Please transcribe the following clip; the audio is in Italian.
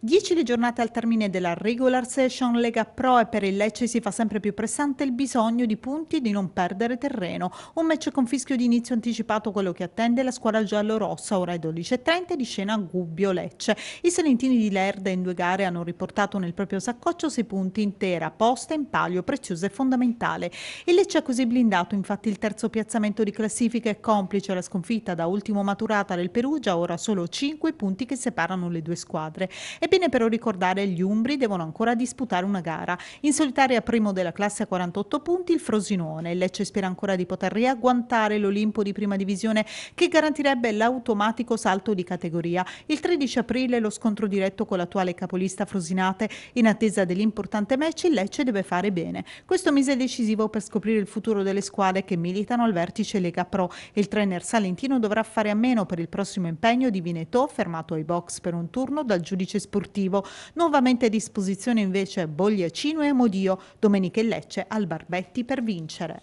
Dieci le giornate al termine della regular session Lega Pro e per il Lecce si fa sempre più pressante il bisogno di punti e di non perdere terreno. Un match con fischio di inizio anticipato quello che attende la squadra giallo-rossa, ora è 12.30 di scena Gubbio-Lecce. I salentini di Lerda in due gare hanno riportato nel proprio saccoccio sei punti intera, posta in palio, preziosa e fondamentale. Il Lecce ha così blindato infatti il terzo piazzamento di classifica e complice la sconfitta da ultimo maturata del Perugia, ora solo cinque punti che separano le due squadre. E Ebbene, però ricordare, gli Umbri devono ancora disputare una gara. In solitaria primo della classe a 48 punti il Frosinone. Il Lecce spera ancora di poter riagguantare l'Olimpo di prima divisione che garantirebbe l'automatico salto di categoria. Il 13 aprile lo scontro diretto con l'attuale capolista Frosinate. In attesa dell'importante match il Lecce deve fare bene. Questo mese è decisivo per scoprire il futuro delle squadre che militano al vertice Lega Pro. Il trainer Salentino dovrà fare a meno per il prossimo impegno di Vinetò, fermato ai box per un turno dal giudice sportivo sportivo. Nuovamente a disposizione invece Bogliacino e Amodio, domenica in Lecce al Barbetti per vincere.